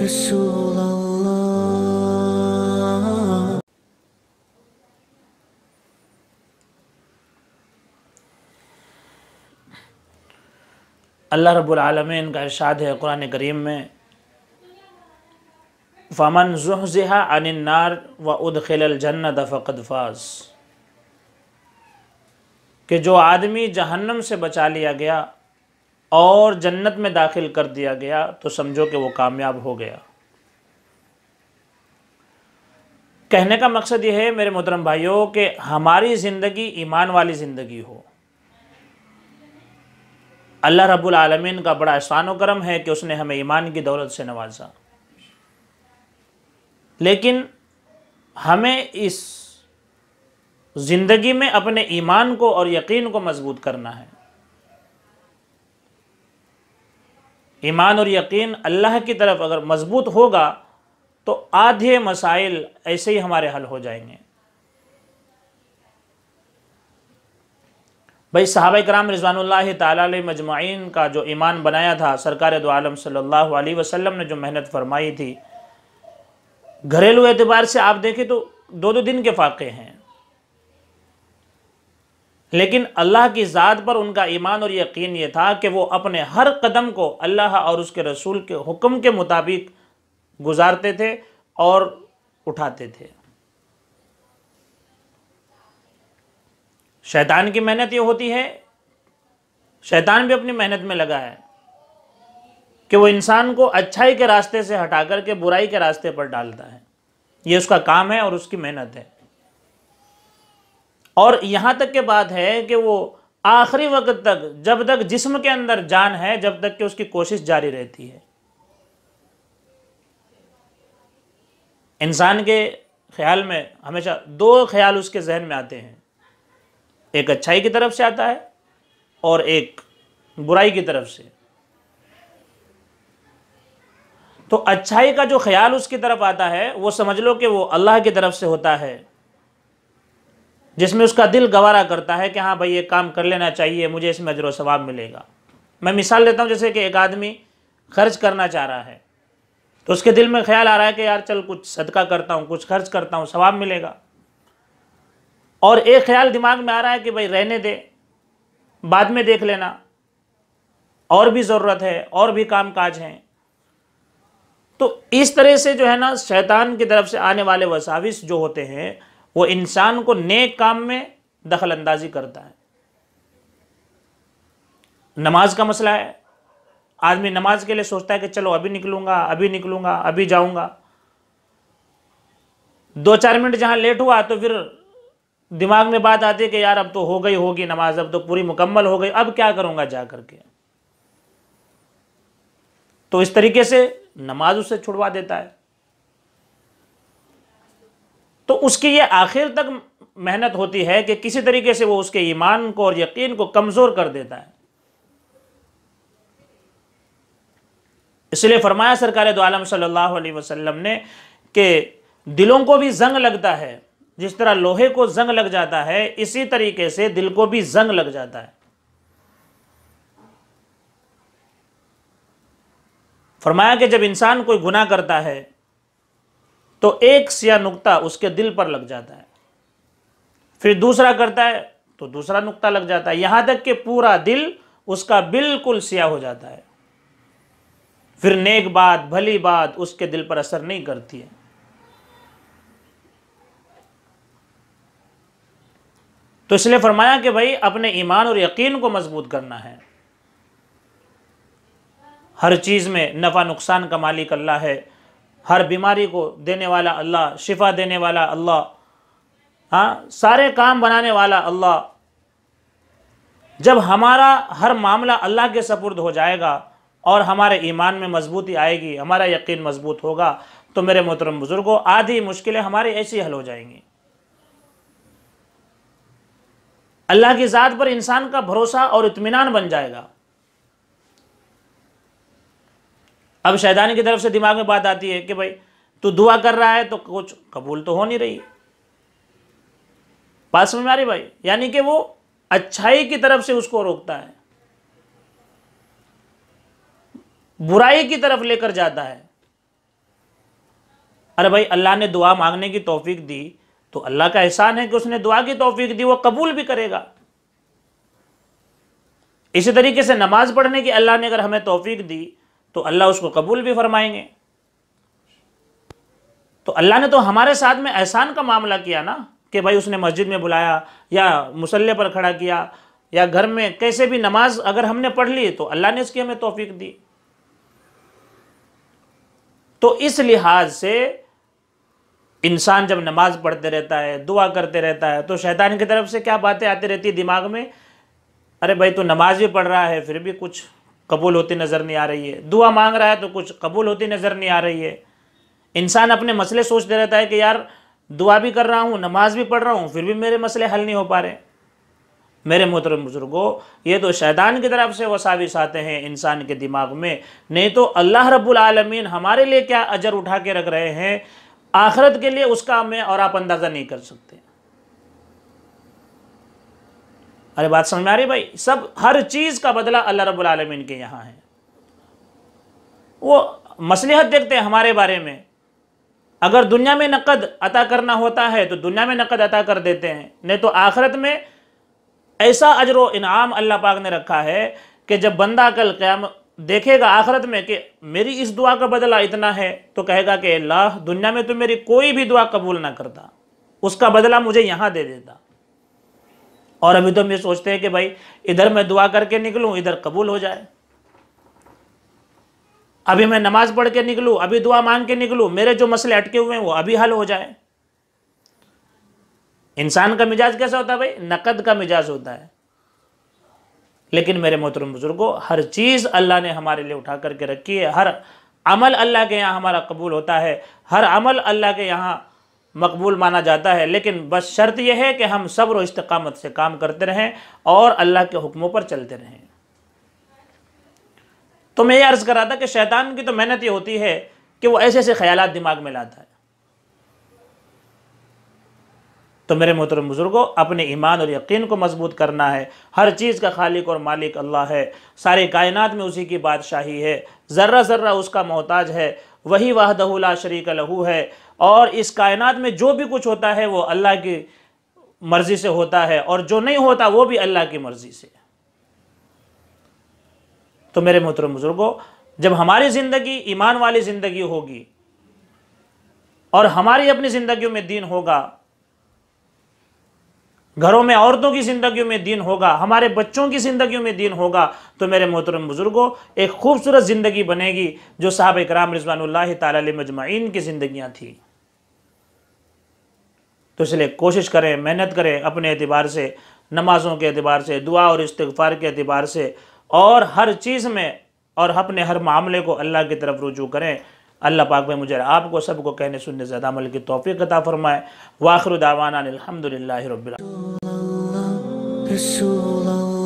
اللہ رب العالمین کا ارشاد ہے قرآن کریم میں فَمَنْ زُحْزِحَ عَنِ النَّارِ وَأُدْخِلَ و فَقَدْ فَاز کہ جو آدمی جہنم سے بچا لیا گیا اور جنت میں داخل کر دیا گیا تو سمجھو کہ وہ کامیاب ہو گیا کہنے کا مقصد یہ ہے میرے محترم بھائیوں کہ ہماری زندگی ایمان والی زندگی ہو اللہ رب العالمین کا بڑا احسان و کرم ہے کہ اس نے ہمیں ایمان کی دولت سے نوازا لیکن ہمیں اس زندگی میں اپنے ایمان کو اور یقین کو مضبوط کرنا ہے ایمان اور یقین اللہ کی طرف اگر مضبوط ہوگا تو آدھے مسائل ایسے ہی ہمارے حل ہو جائیں گے بھائی صحابہ کرام رضوان اللہ تعالیٰ علیہ مجمعین کا جو ایمان بنایا تھا سرکار دو عالم صلی اللہ علیہ وسلم نے جو محنت فرمائی تھی گھریلو اعتبار سے آپ دیکھیں تو دو دو دن کے فاقے ہیں لیکن اللہ کی ذات پر ان کا ایمان اور یقین یہ تھا کہ وہ اپنے ہر قدم کو اللہ اور اس کے رسول کے حکم کے مطابق گزارتے تھے اور اٹھاتے تھے شیطان کی محنت یہ ہوتی ہے شیطان بھی اپنی محنت میں لگا ہے کہ وہ انسان کو اچھائی کے راستے سے ہٹا کر کے برائی کے راستے پر ڈالتا ہے یہ اس کا کام ہے اور اس کی محنت ہے اور یہاں تک کے بات ہے کہ وہ آخری وقت تک جب تک جسم کے اندر جان ہے جب تک کہ اس کی کوشش جاری رہتی ہے انسان کے خیال میں ہمیشہ دو خیال اس کے ذہن میں آتے ہیں ایک اچھائی کی طرف سے آتا ہے اور ایک برائی کی طرف سے تو اچھائی کا جو خیال اس کی طرف آتا ہے وہ سمجھ لو کہ وہ اللہ کی طرف سے ہوتا ہے جس میں اس کا دل گوارا کرتا ہے کہ ہاں بھائی یہ کام کر لینا چاہیے مجھے اس میں اجر و ثواب ملے گا میں مثال لیتا ہوں جیسے کہ ایک آدمی خرچ کرنا چاہ رہا ہے تو اس کے دل میں خیال آ رہا ہے کہ یار چل کچھ صدقہ کرتا ہوں کچھ خرچ کرتا ہوں ثواب ملے گا اور ایک خیال دماغ میں آ رہا ہے کہ بھائی رہنے دے بعد میں دیکھ لینا اور بھی ضرورت ہے اور بھی کام کاج ہیں تو اس طرح سے جو ہے نا شیطان کی طرف سے آنے والے وساوس جو ہوتے ہیں وہ انسان کو نیک کام میں دخل اندازی کرتا ہے نماز کا مسئلہ ہے آدمی نماز کے لیے سوچتا ہے کہ چلو ابھی نکلوں گا ابھی نکلوں گا ابھی جاؤں گا دو چار منٹ جہاں لیٹ ہوا تو پھر دماغ میں بات آتی ہے کہ یار اب تو ہو گئی ہوگی نماز اب تو پوری مکمل ہو گئی اب کیا کروں گا جا کر کے تو اس طریقے سے نماز اسے چھڑوا دیتا ہے تو اس کی یہ آخر تک محنت ہوتی ہے کہ کسی طریقے سے وہ اس کے ایمان کو اور یقین کو کمزور کر دیتا ہے اس لیے فرمایا سرکار دو عالم صلی اللہ علیہ وسلم نے کہ دلوں کو بھی زنگ لگتا ہے جس طرح لوہے کو زنگ لگ جاتا ہے اسی طریقے سے دل کو بھی زنگ لگ جاتا ہے فرمایا کہ جب انسان کوئی گناہ کرتا ہے تو ایک سیاہ نقطہ اس کے دل پر لگ جاتا ہے پھر دوسرا کرتا ہے تو دوسرا نقطہ لگ جاتا ہے یہاں تک کہ پورا دل اس کا بالکل سیاہ ہو جاتا ہے پھر نیک بات بھلی بات اس کے دل پر اثر نہیں کرتی ہے تو اس لیے فرمایا کہ بھائی اپنے ایمان اور یقین کو مضبوط کرنا ہے ہر چیز میں نفع نقصان کا مالک اللہ ہے ہر بیماری کو دینے والا اللہ شفا دینے والا اللہ ہاں سارے کام بنانے والا اللہ جب ہمارا ہر معاملہ اللہ کے سپرد ہو جائے گا اور ہمارے ایمان میں مضبوطی آئے گی ہمارا یقین مضبوط ہوگا تو میرے محترم بزرگوں آدھی مشکلیں ہماری ایسی حل ہو جائیں گی اللہ کی ذات پر انسان کا بھروسہ اور اطمینان بن جائے گا اب شیطانی کی طرف سے دماغ میں بات آتی ہے کہ بھائی تو دعا کر رہا ہے تو کچھ قبول تو ہو نہیں رہی پاس میں ماری بھائی یعنی کہ وہ اچھائی کی طرف سے اس کو روکتا ہے برائی کی طرف لے کر جاتا ہے ارے بھائی اللہ نے دعا مانگنے کی توفیق دی تو اللہ کا احسان ہے کہ اس نے دعا کی توفیق دی وہ قبول بھی کرے گا اسی طریقے سے نماز پڑھنے کی اللہ نے اگر ہمیں توفیق دی تو اللہ اس کو قبول بھی فرمائیں گے تو اللہ نے تو ہمارے ساتھ میں احسان کا معاملہ کیا نا کہ بھائی اس نے مسجد میں بلایا یا مسلح پر کھڑا کیا یا گھر میں کیسے بھی نماز اگر ہم نے پڑھ لی تو اللہ نے اس کی ہمیں توفیق دی تو اس لحاظ سے انسان جب نماز پڑھتے رہتا ہے دعا کرتے رہتا ہے تو شیطان کی طرف سے کیا باتیں آتی رہتی دماغ میں ارے بھائی تو نماز بھی پڑھ رہا ہے پھر بھی کچھ قبول ہوتی نظر نہیں آ رہی ہے دعا مانگ رہا ہے تو کچھ قبول ہوتی نظر نہیں آ رہی ہے انسان اپنے مسئلے سوچتے رہتا ہے کہ یار دعا بھی کر رہا ہوں نماز بھی پڑھ رہا ہوں پھر بھی میرے مسئلے حل نہیں ہو پا رہے میرے محترم بزرگوں یہ تو شیطان کی طرف سے وساوس آتے ہیں انسان کے دماغ میں نہیں تو اللہ رب العالمین ہمارے لیے کیا اجر اٹھا کے رکھ رہے ہیں آخرت کے لیے اس کا ہمیں اور آپ اندازہ نہیں کر سکتے ارے بات سمجھ میں ارے بھائی سب ہر چیز کا بدلہ اللہ رب العالمین کے یہاں ہے وہ مسلحت دیکھتے ہیں ہمارے بارے میں اگر دنیا میں نقد عطا کرنا ہوتا ہے تو دنیا میں نقد عطا کر دیتے ہیں نہیں تو آخرت میں ایسا اجر و انعام اللہ پاک نے رکھا ہے کہ جب بندہ کل قیام دیکھے گا آخرت میں کہ میری اس دعا کا بدلہ اتنا ہے تو کہے گا کہ اللہ دنیا میں تو میری کوئی بھی دعا قبول نہ کرتا اس کا بدلہ مجھے یہاں دے دیتا اور ابھی تو ہم یہ سوچتے ہیں کہ بھائی ادھر میں دعا کر کے نکلوں ادھر قبول ہو جائے ابھی میں نماز پڑھ کے نکلوں ابھی دعا مانگ کے نکلوں میرے جو مسئلے اٹکے ہوئے ہیں وہ ابھی حل ہو جائے انسان کا مزاج کیسا ہوتا ہے بھائی نقد کا مزاج ہوتا ہے لیکن میرے محترم بزرگوں ہر چیز اللہ نے ہمارے لیے اٹھا کر کے رکھی ہے ہر عمل اللہ کے یہاں ہمارا قبول ہوتا ہے ہر عمل اللہ کے یہاں مقبول مانا جاتا ہے لیکن بس شرط یہ ہے کہ ہم صبر و استقامت سے کام کرتے رہیں اور اللہ کے حکموں پر چلتے رہیں تو میں یہ عرض کر رہا تھا کہ شیطان کی تو محنت یہ ہوتی ہے کہ وہ ایسے ایسے خیالات دماغ میں لاتا ہے تو میرے محترم بزرگوں اپنے ایمان اور یقین کو مضبوط کرنا ہے ہر چیز کا خالق اور مالک اللہ ہے سارے کائنات میں اسی کی بادشاہی ہے ذرہ ذرہ اس کا محتاج ہے وہی واہدہ لا شریک لہو ہے اور اس کائنات میں جو بھی کچھ ہوتا ہے وہ اللہ کی مرضی سے ہوتا ہے اور جو نہیں ہوتا وہ بھی اللہ کی مرضی سے تو میرے محترم بزرگوں جب ہماری زندگی ایمان والی زندگی ہوگی اور ہماری اپنی زندگیوں میں دین ہوگا گھروں میں عورتوں کی زندگیوں میں دین ہوگا ہمارے بچوں کی زندگیوں میں دین ہوگا تو میرے محترم بزرگوں ایک خوبصورت زندگی بنے گی جو صحابہ اکرام رضوان اللہ تعالیٰ علیہ مجمعین کی زندگیاں تھیں تو اس لیے کوشش کریں محنت کریں اپنے اعتبار سے نمازوں کے اعتبار سے دعا اور استغفار کے اعتبار سے اور ہر چیز میں اور اپنے ہر معاملے کو اللہ کی طرف رجوع کریں اللہ پاک میں مجھے آپ کو سب کو کہنے سننے زیادہ عمل کی توفیق عطا فرمائے واخر دعوانہ رسول اللہ